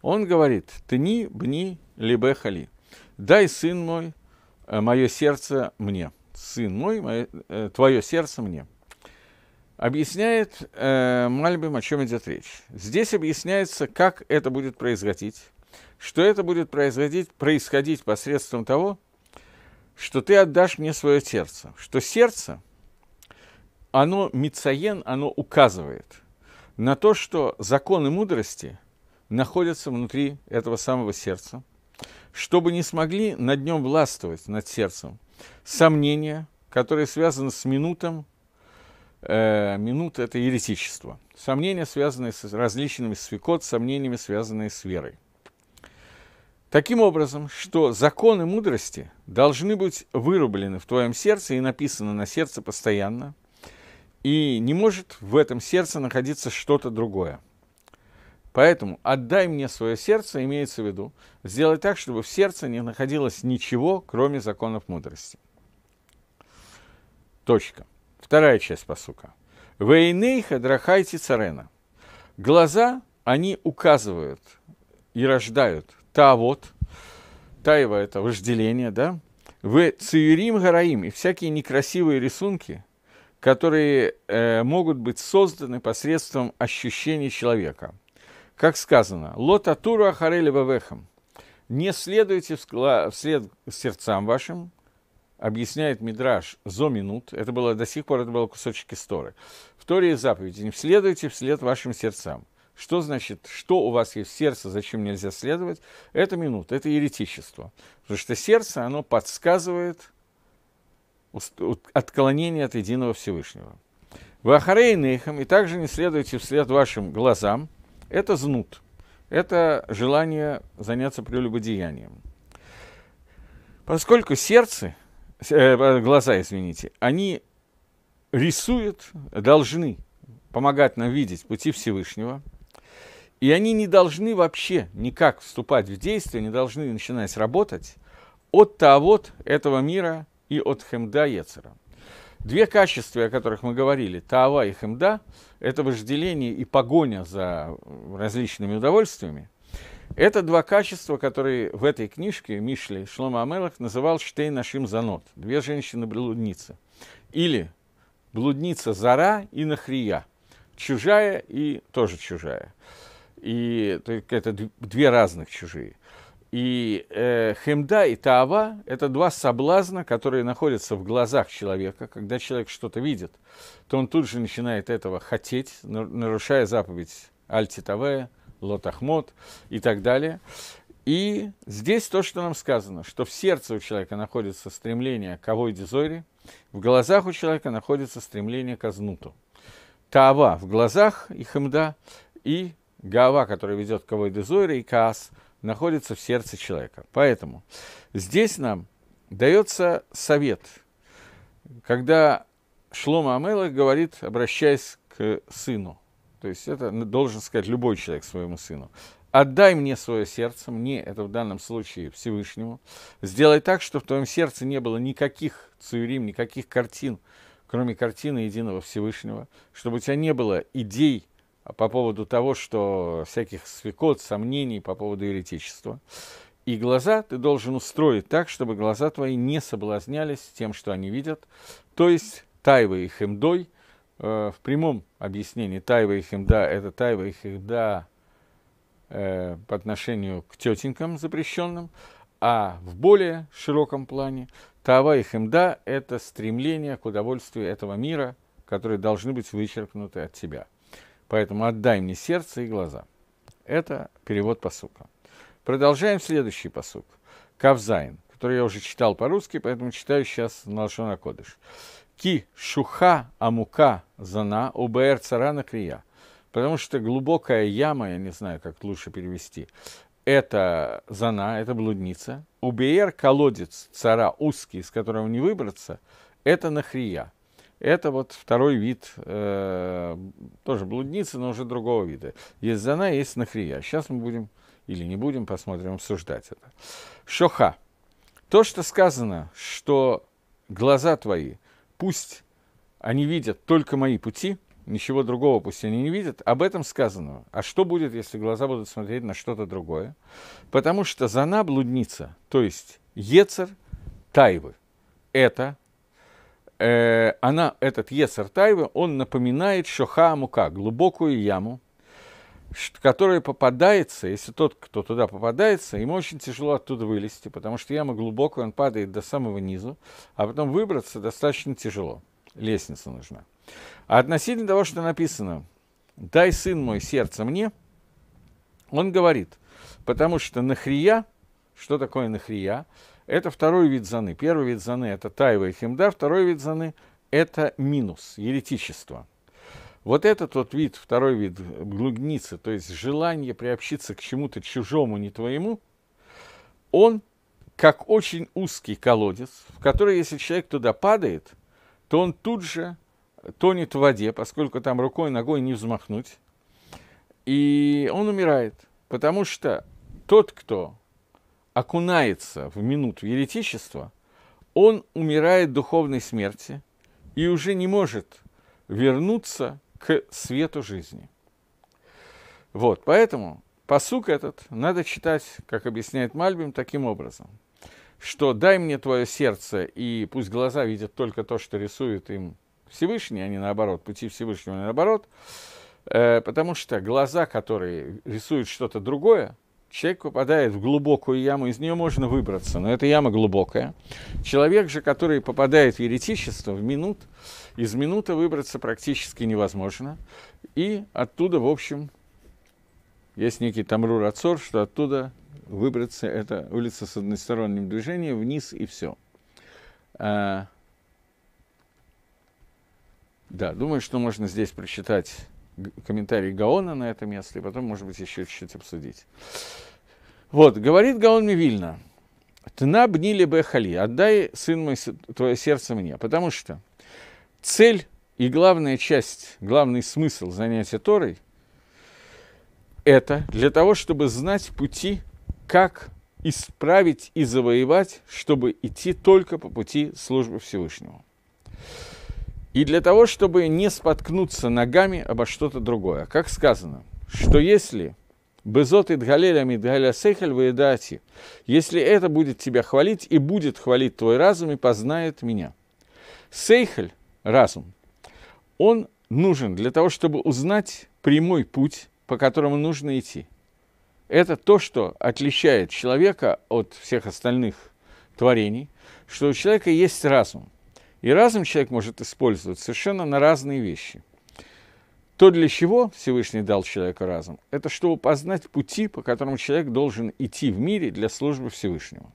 Он говорит, «Тни бни либе хали». «Дай, сын мой, э, мое сердце мне». «Сын мой, мое, э, твое сердце мне». Объясняет э, Мальбим, о чем идет речь. Здесь объясняется, как это будет происходить что это будет производить, происходить посредством того, что ты отдашь мне свое сердце, что сердце, оно мицаен, оно указывает на то, что законы мудрости находятся внутри этого самого сердца, чтобы не смогли над нем властвовать, над сердцем, сомнения, которые связаны с минутом, э, минут – это еретичество. Сомнения, связанные с различными свекот, сомнениями, связанные с верой. Таким образом, что законы мудрости должны быть вырублены в твоем сердце и написаны на сердце постоянно, и не может в этом сердце находиться что-то другое. Поэтому «отдай мне свое сердце» имеется в виду сделать так, чтобы в сердце не находилось ничего, кроме законов мудрости. Точка. Вторая часть посука. «Вейнейха драхайте царена». Глаза, они указывают и рождают та вот, таева это вожделение, да, в Циюрим Гараим и всякие некрасивые рисунки, которые э, могут быть созданы посредством ощущений человека. Как сказано, «Лотатуру ахарели вавехам» – «Не следуйте вслед сердцам вашим», объясняет Мидраш «зо минут», это было до сих пор, это был кусочек истории, в Торе заповеди «Не следуйте вслед вашим сердцам». Что значит, что у вас есть в сердце, зачем нельзя следовать? Это минута, это еретичество. Потому что сердце, оно подсказывает отклонение от единого Всевышнего. В Ахарейныхам и также не следуйте вслед вашим глазам. Это знут. Это желание заняться прелюбодеянием. Поскольку сердце, э, глаза, извините, они рисуют, должны помогать нам видеть пути Всевышнего – и они не должны вообще никак вступать в действие, не должны начинать работать от Таавот этого мира и от Хемда Ецера. Две качества, о которых мы говорили, Таава и Хемда, это вожделение и погоня за различными удовольствиями. Это два качества, которые в этой книжке Мишли Шлома Амелах называл Штейн Нашим Занот, две женщины-блудницы. Или блудница Зара и Нахрия, чужая и тоже чужая. И это две разных чужие. И э, хемда и таава – это два соблазна, которые находятся в глазах человека. Когда человек что-то видит, то он тут же начинает этого хотеть, нарушая заповедь Аль-Титавея, Лотахмот и так далее. И здесь то, что нам сказано, что в сердце у человека находится стремление к авой дизоре, в глазах у человека находится стремление к азнуту. Таава в глазах и хемда, и Гава, который ведет к Авойдезойре, и Каас находится в сердце человека. Поэтому здесь нам дается совет, когда Шлома Амелах говорит, обращаясь к сыну, то есть это должен сказать любой человек своему сыну, отдай мне свое сердце, мне это в данном случае Всевышнему, сделай так, чтобы в твоем сердце не было никаких цуерим, никаких картин, кроме картины единого Всевышнего, чтобы у тебя не было идей, по поводу того, что всяких свекот, сомнений по поводу еретичества. И глаза ты должен устроить так, чтобы глаза твои не соблазнялись тем, что они видят. То есть тайва и хемдой, э, в прямом объяснении тайва и хемда – это тайва и хемда э, по отношению к тетенькам запрещенным, а в более широком плане тава и хемда – это стремление к удовольствию этого мира, которые должны быть вычеркнуты от тебя – Поэтому отдай мне сердце и глаза. Это перевод посука. Продолжаем следующий посук. Кавзайн, который я уже читал по-русски, поэтому читаю сейчас на Лошона Кодыш. Ки шуха амука зана убр царана крия. Потому что глубокая яма, я не знаю, как лучше перевести, это зана, это блудница. Убер колодец цара узкий, из которого не выбраться, это нахрия. Это вот второй вид, э, тоже блудницы, но уже другого вида. Есть зана, есть нахрия. Сейчас мы будем или не будем, посмотрим, обсуждать это. Шоха. То, что сказано, что глаза твои, пусть они видят только мои пути, ничего другого пусть они не видят, об этом сказано. А что будет, если глаза будут смотреть на что-то другое? Потому что зана блудница, то есть Ецер Тайвы, это э, она, этот Есар Тайва, он напоминает Шохамука, глубокую яму, которая попадается, если тот, кто туда попадается, ему очень тяжело оттуда вылезти, потому что яма глубокая, он падает до самого низу, а потом выбраться достаточно тяжело. Лестница нужна. А относительно того, что написано «Дай, сын мой, сердце мне», он говорит, потому что нахрия, что такое нахрия? Это второй вид заны. Первый вид заны – это тайва и химда, второй вид заны – это минус, еретичество. Вот этот вот вид, второй вид блудницы, то есть желание приобщиться к чему-то чужому, не твоему, он как очень узкий колодец, в который, если человек туда падает, то он тут же тонет в воде, поскольку там рукой, ногой не взмахнуть. И он умирает, потому что тот, кто окунается в минуту еретичества, он умирает духовной смерти и уже не может вернуться к свету жизни. Вот, поэтому посук этот надо читать, как объясняет Мальбим, таким образом, что «дай мне твое сердце, и пусть глаза видят только то, что рисует им Всевышний, а не наоборот, пути Всевышнего не наоборот», э, потому что глаза, которые рисуют что-то другое, Человек попадает в глубокую яму, из нее можно выбраться, но эта яма глубокая. Человек же, который попадает в еретичество, в минут, из минуты выбраться практически невозможно. И оттуда, в общем, есть некий тамрур отсор что оттуда выбраться, это улица с односторонним движением, вниз и все. А, да, думаю, что можно здесь прочитать комментарий Гаона на это место, и потом, может быть, еще чуть-чуть обсудить. Вот, говорит Гаон Мивильна, «Тна бнили бе хали, отдай, сын мой, твое сердце мне». Потому что цель и главная часть, главный смысл занятия Торой – это для того, чтобы знать пути, как исправить и завоевать, чтобы идти только по пути службы Всевышнему и для того, чтобы не споткнуться ногами обо что-то другое. Как сказано, что если Безот Идгалеля Мидгаля Сейхаль Ваидати, если это будет тебя хвалить и будет хвалить твой разум и познает меня. Сейхаль, разум, он нужен для того, чтобы узнать прямой путь, по которому нужно идти. Это то, что отличает человека от всех остальных творений, что у человека есть разум. И разум человек может использовать совершенно на разные вещи. То, для чего Всевышний дал человеку разум, это чтобы познать пути, по которым человек должен идти в мире для службы Всевышнему.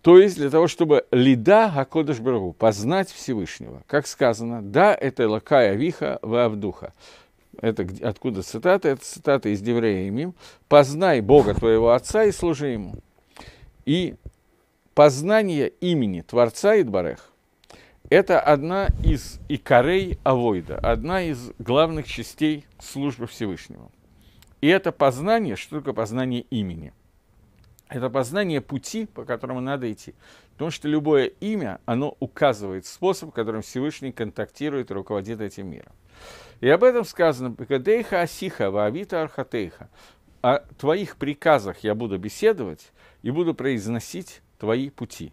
То есть для того, чтобы лида Акодыш Брагу, познать Всевышнего. Как сказано, да, это лакая виха ваавдуха. Это откуда цитата? Это цитата из Деврея «Познай Бога твоего Отца и служи Ему». И познание имени Творца Идбарех это одна из икорей Авойда, одна из главных частей службы Всевышнего. И это познание, что такое познание имени? Это познание пути, по которому надо идти. Потому что любое имя, оно указывает способ, которым Всевышний контактирует и руководит этим миром. И об этом сказано «Пекадейха асиха ваавита архатейха». О твоих приказах я буду беседовать и буду произносить твои пути.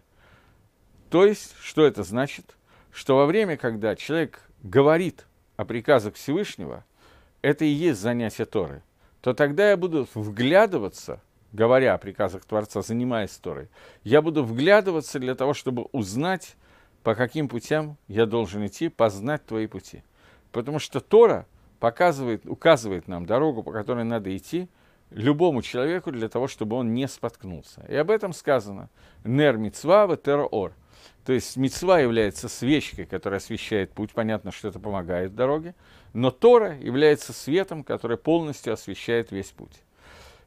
То есть, что это значит – что во время, когда человек говорит о приказах Всевышнего, это и есть занятие Торы, то тогда я буду вглядываться, говоря о приказах Творца, занимаясь Торой, я буду вглядываться для того, чтобы узнать, по каким путям я должен идти, познать твои пути. Потому что Тора показывает, указывает нам дорогу, по которой надо идти, любому человеку для того, чтобы он не споткнулся. И об этом сказано. Нер мицва тер ор. То есть мецва является свечкой, которая освещает путь, понятно, что это помогает дороге, но Тора является светом, который полностью освещает весь путь.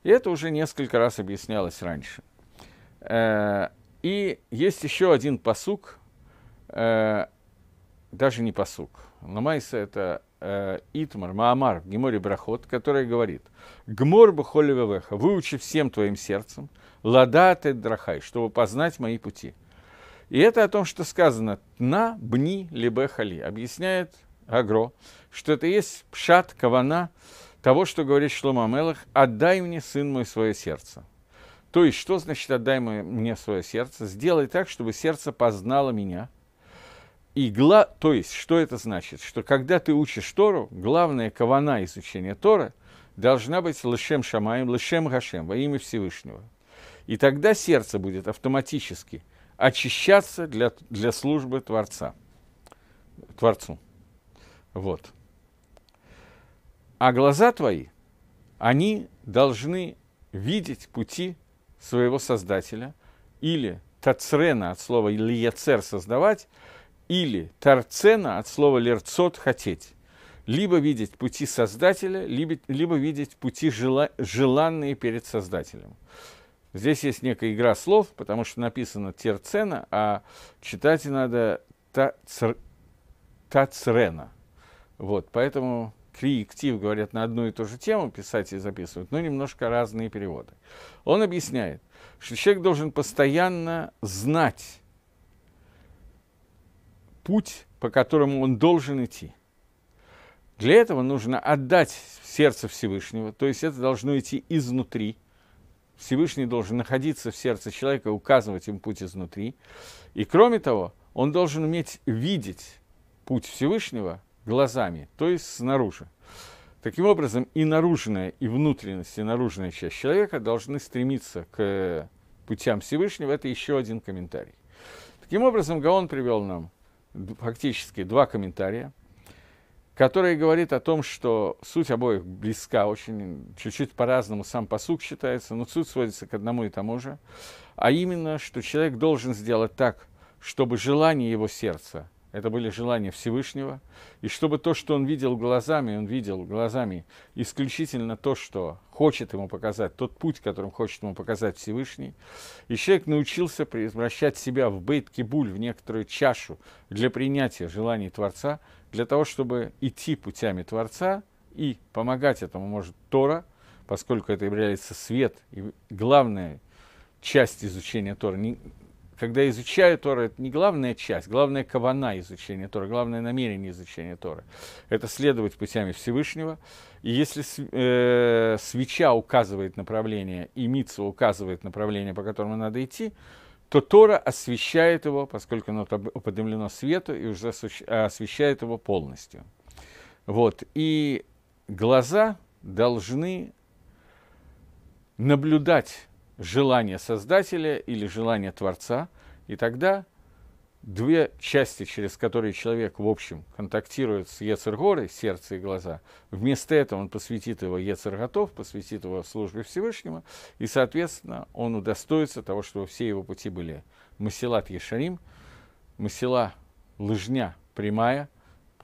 И это уже несколько раз объяснялось раньше. Э, и есть еще один посук, э, даже не посук. Ламайса это э, Итмар, Маамар, Гемори Брахот, который говорит, «Гмор бухолевевеха, выучи всем твоим сердцем, ладате драхай, чтобы познать мои пути». И это о том, что сказано «на бни либехали, Объясняет Агро, что это есть пшат, кавана того, что говорит Шлома Мелах «отдай мне, сын мой, свое сердце». То есть, что значит «отдай мне свое сердце»? «Сделай так, чтобы сердце познало меня». И гла... То есть, что это значит? Что когда ты учишь Тору, главная кавана изучения Тора должна быть лышем шамаем, лышем гашем, во имя Всевышнего. И тогда сердце будет автоматически – очищаться для, для службы Творца, Творцу. Вот. А глаза твои, они должны видеть пути своего Создателя или тацрена от слова льецер создавать, или тарцена от слова лерцот хотеть. Либо видеть пути Создателя, либо, либо видеть пути жела, желанные перед Создателем. Здесь есть некая игра слов, потому что написано терцена, а читать надо тацр... тацрена. Вот, поэтому кри и ктив говорят на одну и ту же тему, писать и записывают, но немножко разные переводы. Он объясняет, что человек должен постоянно знать путь, по которому он должен идти. Для этого нужно отдать сердце Всевышнего, то есть это должно идти изнутри – Всевышний должен находиться в сердце человека, указывать им путь изнутри. И кроме того, он должен уметь видеть путь Всевышнего глазами, то есть снаружи. Таким образом, и наружная, и внутренность, и наружная часть человека должны стремиться к путям Всевышнего. Это еще один комментарий. Таким образом, Гаон привел нам фактически два комментария – который говорит о том, что суть обоих близка, очень чуть-чуть по-разному сам посук считается, но суть сводится к одному и тому же, а именно, что человек должен сделать так, чтобы желание его сердца – это были желания Всевышнего, и чтобы то, что он видел глазами, он видел глазами исключительно то, что хочет ему показать, тот путь, которым хочет ему показать Всевышний. И человек научился превращать себя в бейт-кибуль, в некоторую чашу для принятия желаний Творца, для того, чтобы идти путями Творца, и помогать этому может Тора, поскольку это является свет и главная часть изучения Тора когда я изучаю Тору, это не главная часть, главная кавана изучения Торы, главное намерение изучения Торы. Это следовать путями Всевышнего. И если э, свеча указывает направление, и Митсу указывает направление, по которому надо идти, то Тора освещает его, поскольку оно подымлено свету, и уже освещает его полностью. Вот. И глаза должны наблюдать желание Создателя или желание Творца, и тогда две части, через которые человек, в общем, контактирует с Ецергорой, сердце и глаза, вместо этого он посвятит его Ецерготов, посвятит его службе Всевышнему, и, соответственно, он удостоится того, что все его пути были Масилат Ешарим, Масила лыжня прямая,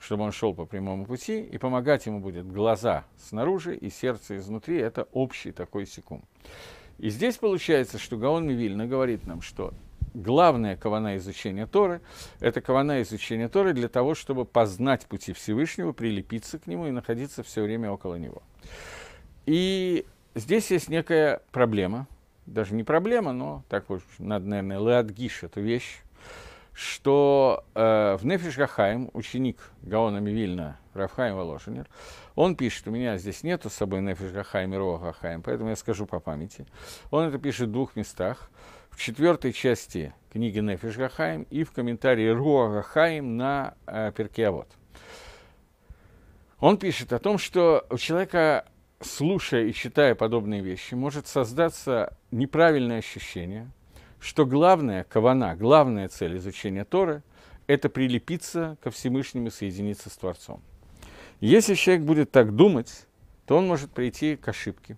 чтобы он шел по прямому пути, и помогать ему будет глаза снаружи и сердце изнутри, это общий такой секунд. И здесь получается, что Гаон Мивильна говорит нам, что главная кавана изучения Торы – это кавана изучения Торы для того, чтобы познать пути Всевышнего, прилепиться к нему и находиться все время около него. И здесь есть некая проблема, даже не проблема, но так вот, надо, наверное, леадгиш эту вещь, что э, в Нефиш Гахаим, ученик Гаона Мивильна Рафхайм Волошинер, он пишет, у меня здесь нету с собой Нефиш Гахаим и Рова Гахаим, поэтому я скажу по памяти. Он это пишет в двух местах. В четвертой части книги Нефиш Гахаим и в комментарии Руа Гахаим на э, Перкеавод. Он пишет о том, что у человека, слушая и читая подобные вещи, может создаться неправильное ощущение – что главная кавана, главная цель изучения Торы – это прилепиться ко Всевышнему и соединиться с Творцом. Если человек будет так думать, то он может прийти к ошибке.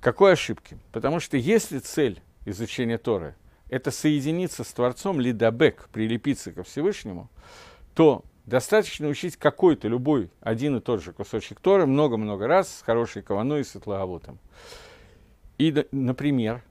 Какой ошибке? Потому что если цель изучения Торы – это соединиться с Творцом, лидабек, прилепиться ко Всевышнему, то достаточно учить какой-то, любой, один и тот же кусочек Торы много-много раз с хорошей каваной и светлоавутом. И, например,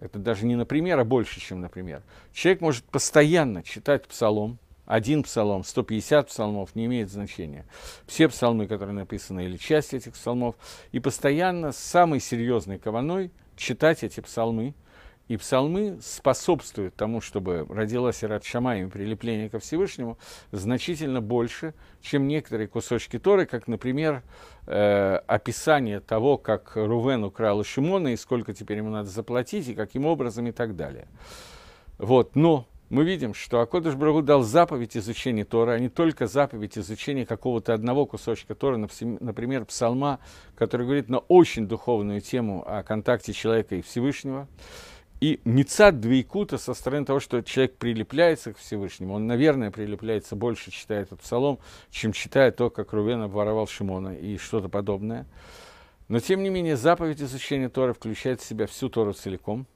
это даже не например, а больше, чем например. Человек может постоянно читать псалом, один псалом, 150 псалмов, не имеет значения. Все псалмы, которые написаны, или часть этих псалмов, и постоянно с самой серьезной кованой читать эти псалмы – и псалмы способствуют тому, чтобы родилась Ират Шамаем прилепление ко Всевышнему значительно больше, чем некоторые кусочки Торы, как, например, э, описание того, как Рувен украл у Шимона, и сколько теперь ему надо заплатить, и каким образом, и так далее. Вот, но мы видим, что Акодыш Брагу дал заповедь изучения Торы, а не только заповедь изучения какого-то одного кусочка Торы, например, псалма, который говорит на очень духовную тему о контакте человека и Всевышнего и мецад двейкута со стороны того, что человек прилепляется к Всевышнему. Он, наверное, прилепляется больше, читая этот псалом, чем читая то, как Рувен обворовал Шимона и что-то подобное. Но, тем не менее, заповедь изучения Торы включает в себя всю Тору целиком.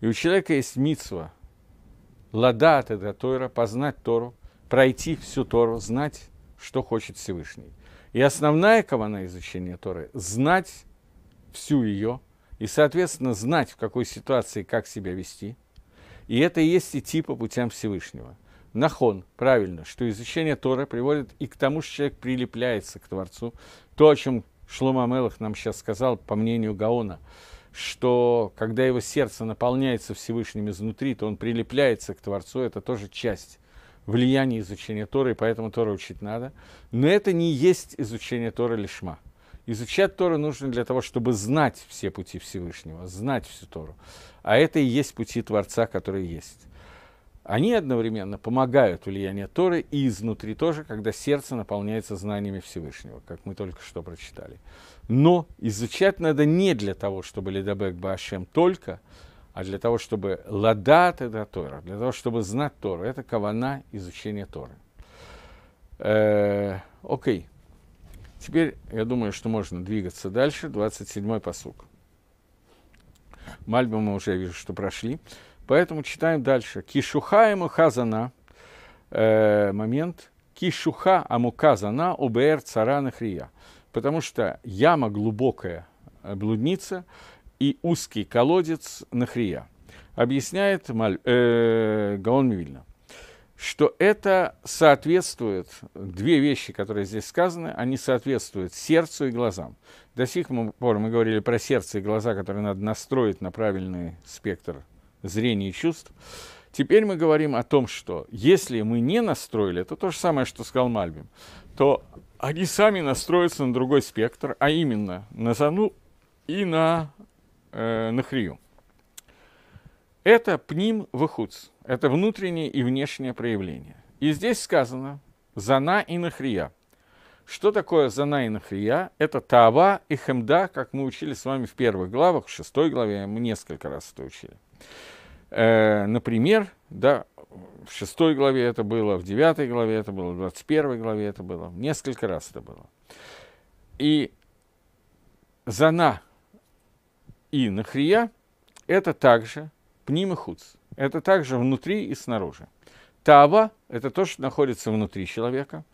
И у человека есть мицва, ладат это Тора, познать Тору, пройти всю Тору, знать, что хочет Всевышний. И основная кавана изучения Торы – знать всю ее – и, соответственно, знать, в какой ситуации, как себя вести. И это и есть идти по путям Всевышнего. Нахон, правильно, что изучение Тора приводит и к тому, что человек прилепляется к Творцу. То, о чем Шлома Мелах нам сейчас сказал, по мнению Гаона, что когда его сердце наполняется Всевышним изнутри, то он прилепляется к Творцу, это тоже часть влияния изучения Торы, и поэтому Тора учить надо. Но это не есть изучение Торы лишма. Изучать Тору нужно для того, чтобы знать все пути Всевышнего, знать всю Тору. А это и есть пути Творца, которые есть. Они одновременно помогают влиянию Торы и изнутри тоже, когда сердце наполняется знаниями Всевышнего, как мы только что прочитали. Но изучать надо не для того, чтобы Ледабек башем только, а для того, чтобы ладат это Тора, для того, чтобы знать Тору. Это кавана изучения Торы. Э, окей. Э, okay. Теперь, я думаю, что можно двигаться дальше. 27-й посуг. Мальбу мы уже, вижу, что прошли. Поэтому читаем дальше. Кишуха ему хазана. Э, момент. Кишуха аму казана убр царана хрия. Потому что яма глубокая э, блудница и узкий колодец нахрия. Объясняет Маль, э, Гаон Мивильна что это соответствует, две вещи, которые здесь сказаны, они соответствуют сердцу и глазам. До сих пор мы говорили про сердце и глаза, которые надо настроить на правильный спектр зрения и чувств. Теперь мы говорим о том, что если мы не настроили, это то же самое, что сказал Мальбим, то они сами настроятся на другой спектр, а именно на Зану и на, э, на Хрию. Это пним выхуц, это внутреннее и внешнее проявление. И здесь сказано «зана и нахрия». Что такое зана и нахрия? Это тава и хемда, как мы учили с вами в первых главах, в шестой главе, мы несколько раз это учили. Э, например, да, в шестой главе это было, в девятой главе это было, в двадцать первой главе это было, несколько раз это было. И зана и нахрия – это также – пнимахуц. Это также внутри и снаружи. Тава – это то, что находится внутри человека,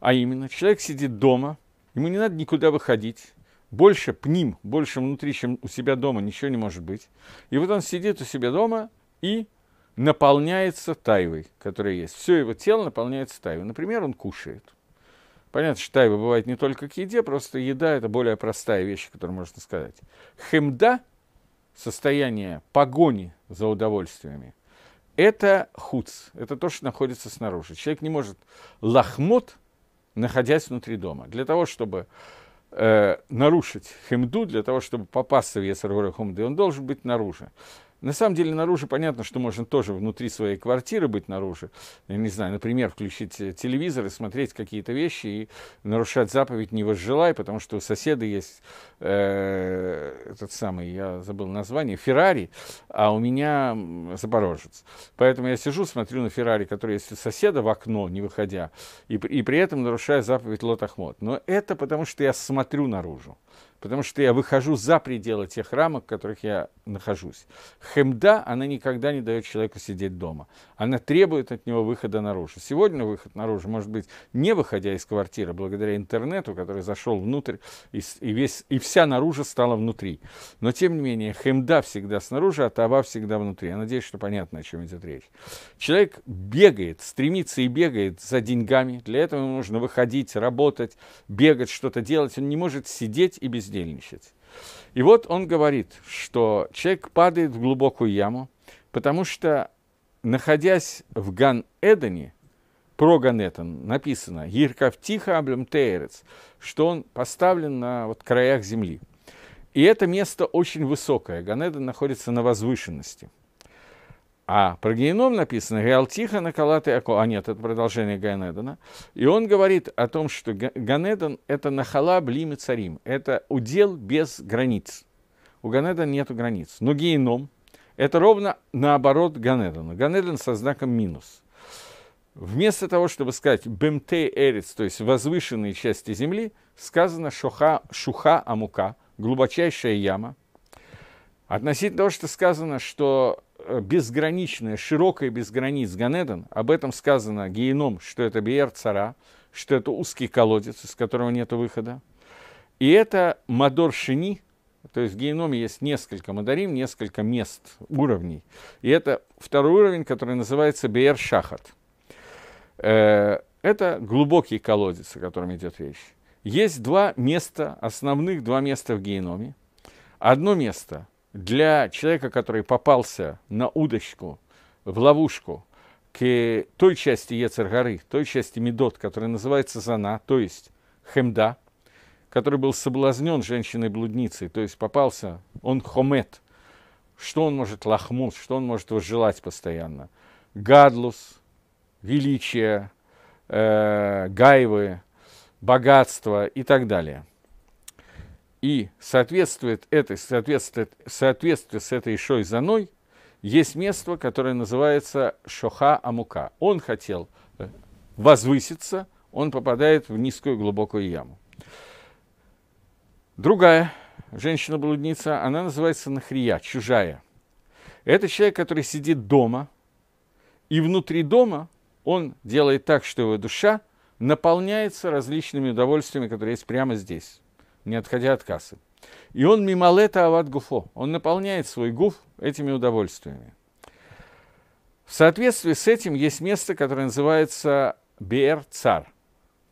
а именно человек сидит дома, ему не надо никуда выходить, больше пним, больше внутри, чем у себя дома, ничего не может быть. И вот он сидит у себя дома и наполняется тайвой, которая есть. Все его тело наполняется тайвой. Например, он кушает. Понятно, что тайва бывает не только к еде, просто еда – это более простая вещь, которую можно сказать. Хемда состояние погони за удовольствиями, это хуц, это то, что находится снаружи. Человек не может лохмот, находясь внутри дома. Для того, чтобы э, нарушить химду, для того, чтобы попасться в Есаргора Хумды, он должен быть наружу. На самом деле наружу понятно, что можно тоже внутри своей квартиры быть наружу. Я не знаю, например, включить э, телевизор и смотреть какие-то вещи и нарушать заповедь не возжелай, потому что у соседа есть э, этот самый, я забыл название, Феррари, а у меня Запорожец. Поэтому я сижу, смотрю на Феррари, который есть у соседа в окно, не выходя, и, и при этом нарушаю заповедь Лотахмот. Но это потому, что я смотрю наружу потому что я выхожу за пределы тех рамок, в которых я нахожусь. Хемда, она никогда не дает человеку сидеть дома. Она требует от него выхода наружу. Сегодня выход наружу может быть не выходя из квартиры, благодаря интернету, который зашел внутрь, и, и, весь, и вся наружу стала внутри. Но тем не менее, хемда всегда снаружи, а тава всегда внутри. Я надеюсь, что понятно, о чем идет речь. Человек бегает, стремится и бегает за деньгами. Для этого ему нужно выходить, работать, бегать, что-то делать. Он не может сидеть и без бездельничать. И вот он говорит, что человек падает в глубокую яму, потому что, находясь в Ган-Эдене, про Ганетон написано «Еркавтиха аблем тейрец», что он поставлен на вот краях земли. И это место очень высокое. Ганедон находится на возвышенности – а про геном написано «Геал тихо накалаты ако». А нет, это продолжение Ганедона, И он говорит о том, что Ганедон это нахала блимы царим. Это удел без границ. У Ганедона нет границ. Но геном – это ровно наоборот Ганедона. Ганедон со знаком минус. Вместо того, чтобы сказать «бемте эрец», то есть возвышенные части земли, сказано «шуха, шуха амука», глубочайшая яма. Относительно того, что сказано, что Э, безграничное, широкое без границ Ганедон, об этом сказано Гейном, что это Биер Цара, что это узкий колодец, из которого нет выхода. И это Мадор Шини, то есть в геноме есть несколько мадарим, несколько мест, уровней. И это второй уровень, который называется Беер Шахат. Э, это глубокий колодец, о котором идет речь. Есть два места, основных два места в геноме. Одно место для человека, который попался на удочку, в ловушку, к той части Ецар-горы, той части Медот, которая называется Зана, то есть Хемда, который был соблазнен женщиной-блудницей, то есть попался, он хомет, что он может лохмут, что он может желать постоянно. Гадлус, величие, э, гайвы, богатство и так далее и соответствует этой, соответствует, соответствует с этой заной есть место, которое называется Шоха Амука. Он хотел э, возвыситься, он попадает в низкую глубокую яму. Другая женщина-блудница, она называется Нахрия, чужая. Это человек, который сидит дома, и внутри дома он делает так, что его душа наполняется различными удовольствиями, которые есть прямо здесь не отходя от кассы. И он мималета ават гуфо. Он наполняет свой гуф этими удовольствиями. В соответствии с этим есть место, которое называется Бер Цар.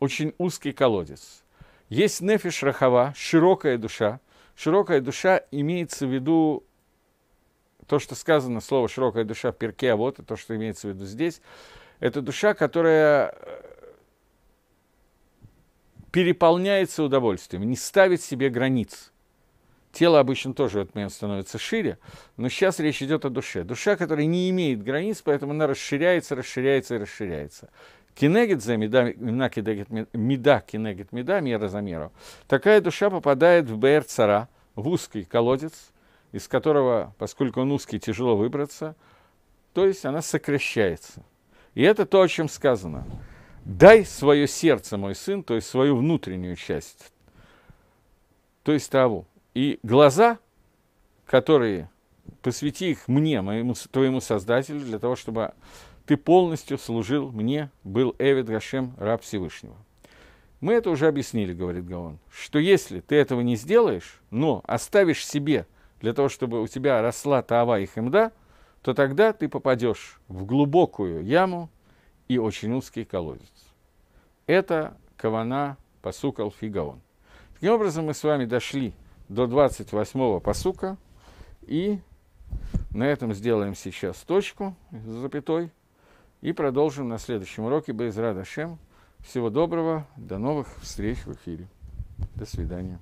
Очень узкий колодец. Есть нефиш рахава, широкая душа. Широкая душа имеется в виду то, что сказано, слово «широкая душа» в перке, а вот и то, что имеется в виду здесь, это душа, которая э, переполняется удовольствием, не ставит себе границ. Тело обычно тоже в этот момент становится шире, но сейчас речь идет о душе. Душа, которая не имеет границ, поэтому она расширяется, расширяется и расширяется. Кинегит за меда, меда кинегит меда, мера за меру. Такая душа попадает в Бэр Цара, в узкий колодец, из которого, поскольку он узкий, тяжело выбраться, то есть она сокращается. И это то, о чем сказано. Дай свое сердце, мой сын, то есть свою внутреннюю часть, то есть траву, И глаза, которые посвяти их мне, моему, твоему Создателю, для того, чтобы ты полностью служил мне, был Эвид Гашем, раб Всевышнего. Мы это уже объяснили, говорит Гаон, что если ты этого не сделаешь, но оставишь себе для того, чтобы у тебя росла Таава и Хемда, то тогда ты попадешь в глубокую яму и очень узкий колодец. Это кавана пасук алфигаон. Таким образом, мы с вами дошли до 28-го посука и на этом сделаем сейчас точку с запятой и продолжим на следующем уроке Байзрада Шем. Всего доброго, до новых встреч в эфире. До свидания.